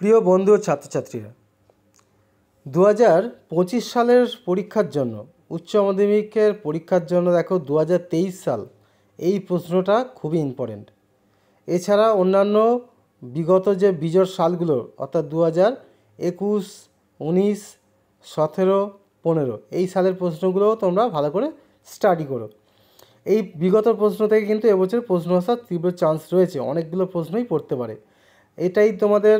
প্রিয় বন্ধু ও ছাত্রছাত্রীরা দু হাজার পঁচিশ সালের পরীক্ষার জন্য উচ্চ মাধ্যমিকের পরীক্ষার জন্য দেখো দু সাল এই প্রশ্নটা খুবই ইম্পর্টেন্ট এছাড়া অন্যান্য বিগত যে বিজর সালগুলো অর্থাৎ দু হাজার একুশ উনিশ সতেরো পনেরো এই সালের প্রশ্নগুলোও তোমরা ভালো করে স্টাডি করো এই বিগত প্রশ্ন থেকে কিন্তু এবছর প্রশ্ন আসার তীব্র চান্স রয়েছে অনেকগুলো প্রশ্নই পড়তে পারে এটাই তোমাদের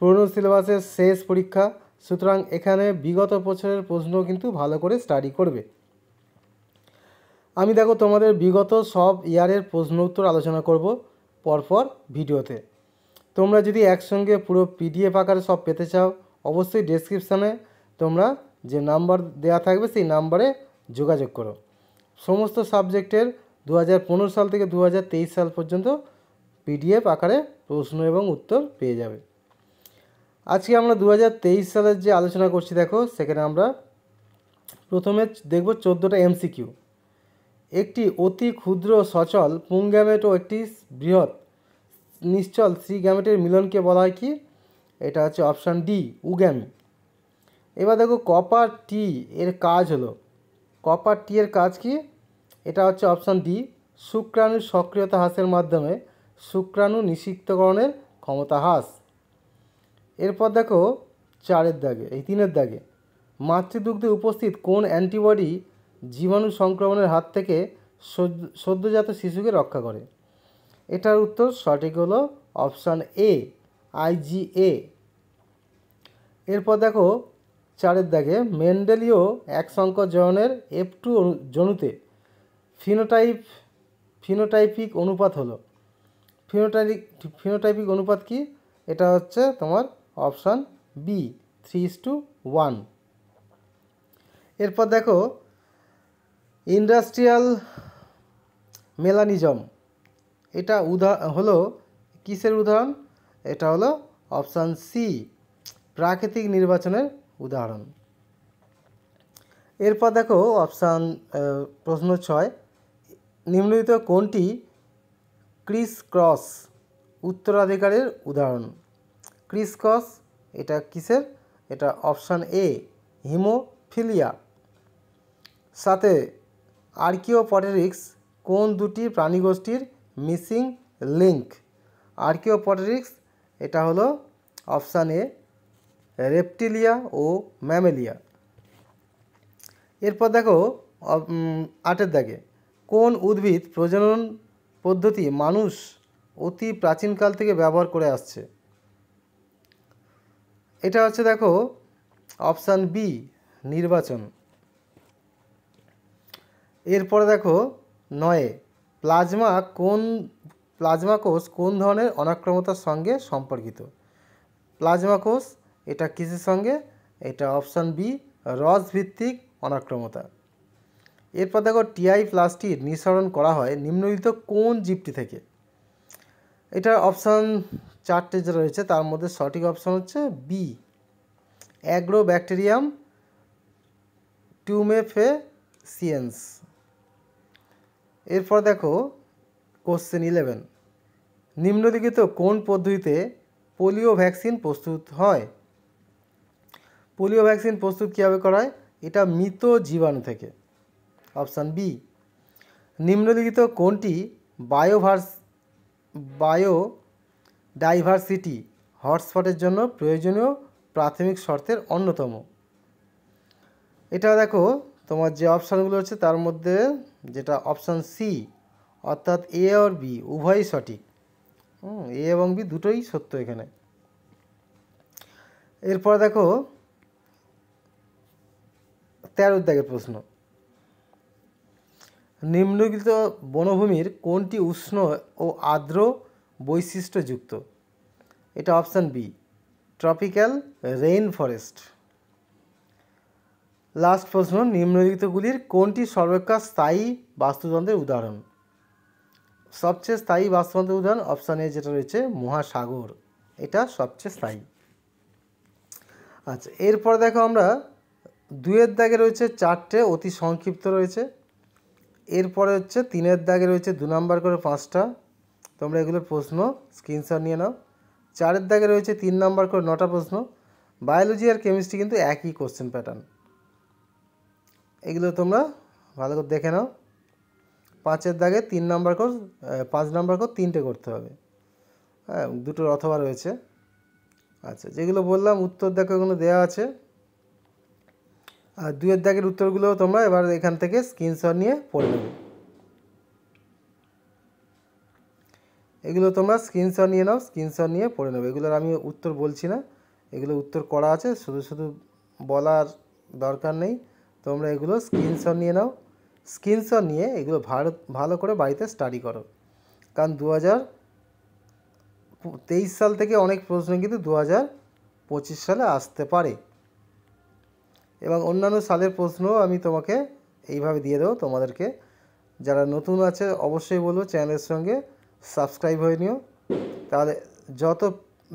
পুরনো সিলেবাসের শেষ পরীক্ষা সুতরাং এখানে বিগত বছরের প্রশ্ন কিন্তু ভালো করে স্টাডি করবে আমি দেখো তোমাদের বিগত সব ইয়ারের প্রশ্ন উত্তর আলোচনা করব পরপর ভিডিওতে তোমরা যদি একসঙ্গে পুরো পিডিএফ আকারে সব পেতে চাও অবশ্যই ডেসক্রিপশানে তোমরা যে নাম্বার দেয়া থাকবে সেই নাম্বারে যোগাযোগ করো সমস্ত সাবজেক্টের দু সাল থেকে দু সাল পর্যন্ত পিডিএফ আকারে প্রশ্ন এবং উত্তর পেয়ে যাবে আজকে আমরা দু সালের যে আলোচনা করছি দেখো সেখানে আমরা প্রথমে দেখব চোদ্দোটা এমসিকিউ একটি অতি ক্ষুদ্র সচল পুং গ্যামেট ও একটি বৃহৎ নিশ্চল সি গ্যামেটের মিলনকে বলা হয় কি এটা হচ্ছে অপশান ডি উগ্যামি এবার দেখো কপার টি এর কাজ হলো কপার টি এর কাজ কি এটা হচ্ছে অপশান ডি শুক্রাণুর সক্রিয়তা হ্রাসের মাধ্যমে শুক্রাণু নিষিক্তকরণের ক্ষমতা হ্রাস এরপর দেখো চারের দাগে এই তিনের দাগে মাতৃদুগ্ধে উপস্থিত কোন অ্যান্টিবডি জীবাণু সংক্রমণের হাত থেকে সদ্যজাত শিশুকে রক্ষা করে এটার উত্তর সঠিক হলো অপশান এ আইজিএ এরপর দেখো চারের দাগে মেন্ডেলিও এক সংকর জয়নের এফ টু জনুতে ফিনোটাইপ ফিনোটাইপিক অনুপাত হলো ফিনোটাইপিক ফিনোটাইপিক অনুপাত কি এটা হচ্ছে তোমার option B three two one এরপর দেখো ইন্ডাস্ট্রিয়াল মেলানিজম এটা উদা হলো কিসের উদাহরণ এটা হলো অপশান সি প্রাকৃতিক নির্বাচনের উদাহরণ এরপর দেখো অপশান প্রশ্ন ছয় নিম্নলিখিত কোনটি ক্রিস ক্রস উত্তরাধিকারের উদাহরণ ক্রিসকস এটা কিসের এটা অপশান এ হিমোফিলিয়া সাথে আর্কিওপটেরিক্স কোন দুটি প্রাণীগোষ্ঠীর মিসিং লিঙ্ক আর্কিওপটেরিক্স এটা হলো অপশান এ রেপটিলিয়া ও ম্যামেলিয়া এরপর দেখো আটের দাগে কোন উদ্ভিদ প্রজনন পদ্ধতি মানুষ অতি প্রাচীনকাল থেকে ব্যবহার করে আসছে এটা হচ্ছে দেখো অপশান বি নির্বাচন এরপরে দেখো নয়ে প্লাজমা কোন প্লাজমা কোষ কোন ধরনের অনাক্রমতার সঙ্গে সম্পর্কিত প্লাজমা কোষ এটা কিসের সঙ্গে এটা অপশান বি রস ভিত্তিক অনাক্রমতা এরপর দেখো টিআই প্লাস্টিক নিঃসরণ করা হয় নিম্নলিখিত কোন জীবটি থেকে এটা অপশান চারটে যে রয়েছে তার মধ্যে সঠিক অপশান হচ্ছে বি অ্যাগ্রো ব্যাকটেরিয়াম টিউমেফেসিয়েন্স এরপর দেখো কোশ্চেন ইলেভেন নিম্নলিখিত কোন পদ্ধতিতে পোলিও ভ্যাকসিন প্রস্তুত হয় পোলিও ভ্যাকসিন প্রস্তুত কীভাবে করা হয় এটা মৃত জীবাণু থেকে অপশান বি নিম্নলিখিত কোনটি বায়োভার্স বায়ো ডাইভার্সিটি হটস্পটের জন্য প্রয়োজনীয় প্রাথমিক শর্তের অন্যতম এটা দেখো তোমার যে অপশানগুলো হচ্ছে তার মধ্যে যেটা অপশান সি অর্থাৎ এ আর বি উভয়ই সঠিক এ এবং বি দুটোই সত্য এখানে এরপর দেখো তেরো দাগের প্রশ্ন নিম্নলিখিত বনভূমির কোনটি উষ্ণ ও আর্দ্র বৈশিষ্ট্যযুক্ত এটা option B tropical rain forest last প্রশ্ন নিম্নলিখিতগুলির কোনটি সর্বেক্ষা স্থায়ী বাস্তুতন্ত্রের উদাহরণ সবচেয়ে স্থায়ী বাস্তুতন্ত্রের উদাহরণ অপশান এ যেটা রয়েছে মহাসাগর এটা সবচেয়ে স্থায়ী আচ্ছা এরপর দেখো আমরা দুয়ের দাগে রয়েছে চারটে অতি সংক্ষিপ্ত রয়েছে এরপরে হচ্ছে তিনের দাগে রয়েছে দু নম্বর করে পাঁচটা তোমরা এগুলোর প্রশ্ন স্ক্রিনশট নিয়ে নাও চারের দাগে রয়েছে তিন নম্বর করে নটা প্রশ্ন বায়োলজি আর কেমিস্ট্রি কিন্তু একই কোশ্চেন প্যাটার্ন এগুলো তোমরা ভালো করে দেখে নাও পাঁচের দাগে তিন নম্বর কোর্স পাঁচ নম্বর কোর্স তিনটে করতে হবে হ্যাঁ দুটোর অথবা রয়েছে আচ্ছা যেগুলো বললাম উত্তর দেখো ওগুলো দেওয়া আছে আর দুয়ের দাগের উত্তরগুলো তোমরা এবার এখান থেকে স্ক্রিনশট নিয়ে পড়ে নেবে এগুলো তোমরা স্ক্রিনশট নিয়ে নাও স্ক্রিনশট নিয়ে পড়ে নেবে এগুলোর আমি উত্তর বলছি না এগুলো উত্তর করা আছে শুধু শুধু বলার দরকার নেই তোমরা এগুলো স্ক্রিনশট নিয়ে নাও স্ক্রিনশট নিয়ে এগুলো ভালো ভালো করে বাড়িতে স্টাডি করো কারণ দু তেইশ সাল থেকে অনেক প্রশ্ন কিন্তু দু পঁচিশ সালে আসতে পারে এবং অন্যান্য সালের প্রশ্ন আমি তোমাকে এইভাবে দিয়ে দেবো তোমাদেরকে যারা নতুন আছে অবশ্যই বলবো চ্যানেলের সঙ্গে সাবস্ক্রাইব হয়ে নিও তাহলে যত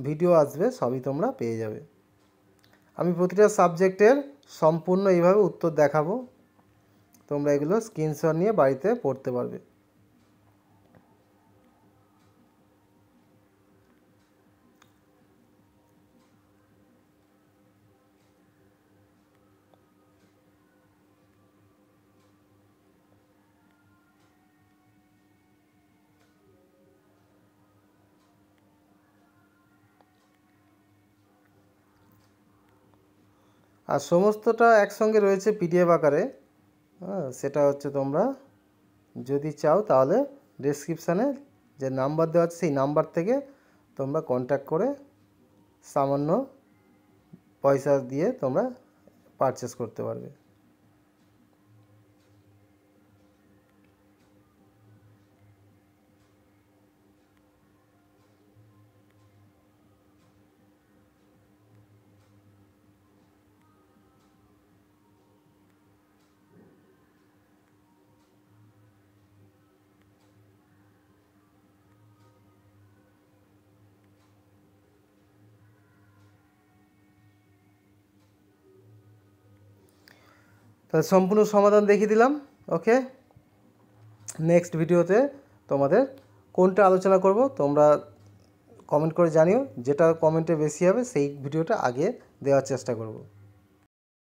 ভিডিও আসবে সবই তোমরা পেয়ে যাবে আমি প্রতিটা সাবজেক্টের সম্পূর্ণ এইভাবে উত্তর দেখাবো তোমরা এগুলো স্ক্রিনশট নিয়ে বাড়িতে পড়তে পারবে আর সমস্তটা একসঙ্গে রয়েছে পিডিএফ আকারে হ্যাঁ সেটা হচ্ছে তোমরা যদি চাও তাহলে ডেসক্রিপশানে যে নাম্বার দেওয়া আছে সেই নাম্বার থেকে তোমরা কন্ট্যাক্ট করে সামান্য পয়সা দিয়ে তোমরা পারচেস করতে পারবে তাহলে সম্পূর্ণ সমাধান দেখিয়ে দিলাম ওকে নেক্সট ভিডিওতে তোমাদের কোনটা আলোচনা করব তোমরা কমেন্ট করে জানিও যেটা কমেন্টে বেশি হবে সেই ভিডিওটা আগে দেওয়ার চেষ্টা করব